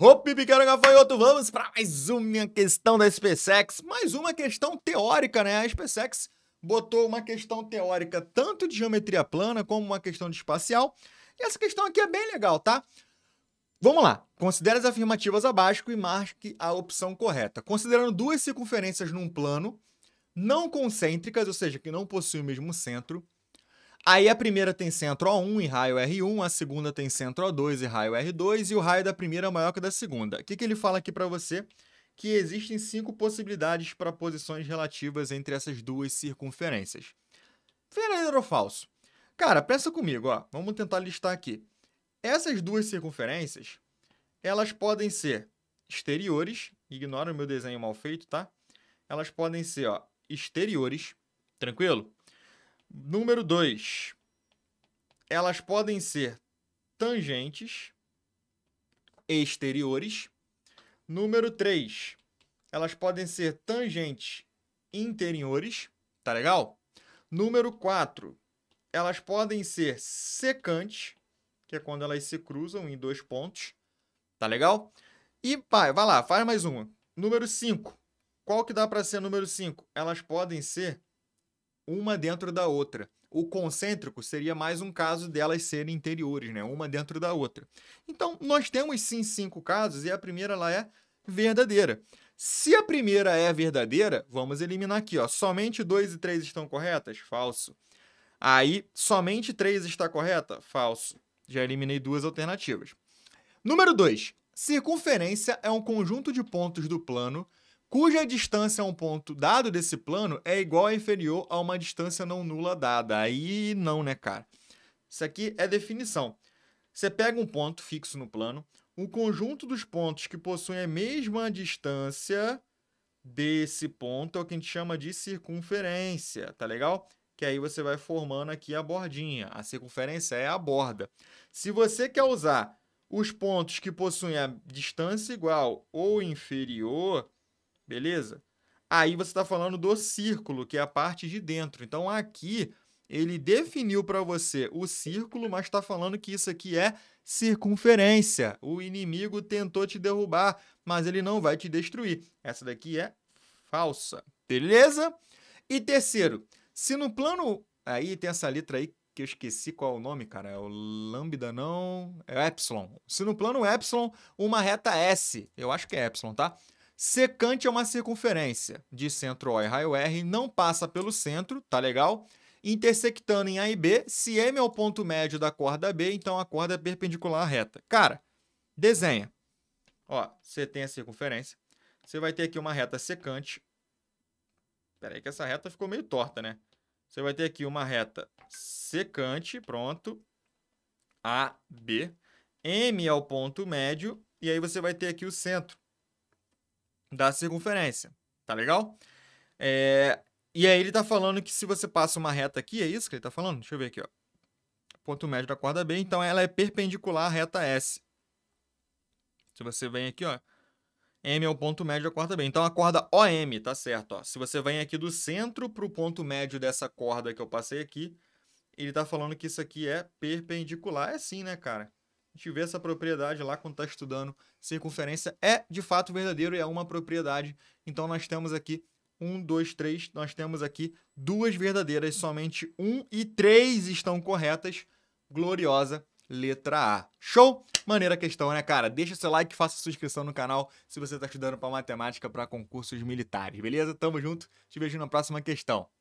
Hopi Piqueira Gafanhoto, vamos para mais uma questão da SpaceX, mais uma questão teórica, né? A SpaceX botou uma questão teórica tanto de geometria plana como uma questão de espacial. E essa questão aqui é bem legal, tá? Vamos lá. Considere as afirmativas abaixo e marque a opção correta. Considerando duas circunferências num plano não concêntricas, ou seja, que não possuem o mesmo centro, Aí a primeira tem centro O1 e raio R1, a segunda tem centro O2 e raio R2, e o raio da primeira é maior que o da segunda. O que, que ele fala aqui para você? Que existem cinco possibilidades para posições relativas entre essas duas circunferências. Verdadeiro ou falso? Cara, pensa comigo, ó. Vamos tentar listar aqui. Essas duas circunferências, elas podem ser exteriores, ignora o meu desenho mal feito, tá? Elas podem ser, ó, exteriores, tranquilo? Número 2. Elas podem ser tangentes exteriores. Número 3. Elas podem ser tangentes interiores. Tá legal? Número 4. Elas podem ser secantes, que é quando elas se cruzam em dois pontos. Tá legal? E vai, vai lá, faz mais uma. Número 5. Qual que dá para ser número 5? Elas podem ser uma dentro da outra. O concêntrico seria mais um caso delas serem interiores, né? uma dentro da outra. Então, nós temos sim cinco casos e a primeira lá é verdadeira. Se a primeira é verdadeira, vamos eliminar aqui. Ó. Somente 2 e 3 estão corretas? Falso. Aí, somente 3 está correta? Falso. Já eliminei duas alternativas. Número 2. Circunferência é um conjunto de pontos do plano cuja distância a um ponto dado desse plano é igual ou inferior a uma distância não nula dada. Aí não, né, cara? Isso aqui é definição. Você pega um ponto fixo no plano, o conjunto dos pontos que possuem a mesma distância desse ponto é o que a gente chama de circunferência, tá legal? Que aí você vai formando aqui a bordinha. A circunferência é a borda. Se você quer usar os pontos que possuem a distância igual ou inferior, beleza? Aí você está falando do círculo, que é a parte de dentro. Então aqui ele definiu para você o círculo, mas está falando que isso aqui é circunferência. O inimigo tentou te derrubar, mas ele não vai te destruir. Essa daqui é falsa, beleza? E terceiro, se no plano. Aí tem essa letra aí que eu esqueci qual é o nome, cara. É o lambda, não. É o epsilon. Se no plano epsilon, uma reta S. Eu acho que é epsilon, tá? Secante é uma circunferência de centro O e raio R, não passa pelo centro, tá legal? Intersectando em A e B, se M é o ponto médio da corda B, então a corda é perpendicular à reta. Cara, desenha. Ó, você tem a circunferência, você vai ter aqui uma reta secante. Espera aí que essa reta ficou meio torta, né? Você vai ter aqui uma reta secante, pronto, A, B. M é o ponto médio, e aí você vai ter aqui o centro da circunferência, tá legal? É, e aí ele tá falando que se você passa uma reta aqui, é isso que ele tá falando? Deixa eu ver aqui, ó. Ponto médio da corda B, então ela é perpendicular à reta S. Se você vem aqui, ó, M é o ponto médio da corda B. Então a corda OM, tá certo, ó. Se você vem aqui do centro para o ponto médio dessa corda que eu passei aqui, ele tá falando que isso aqui é perpendicular. É sim, né, cara? A gente vê essa propriedade lá quando está estudando circunferência. É de fato verdadeiro e é uma propriedade. Então nós temos aqui 1, 2, 3. Nós temos aqui duas verdadeiras. Somente 1 e 3 estão corretas. Gloriosa letra A. Show? Maneira questão, né, cara? Deixa seu like, faça sua inscrição no canal se você está estudando para matemática para concursos militares, beleza? Tamo junto. Te vejo na próxima questão.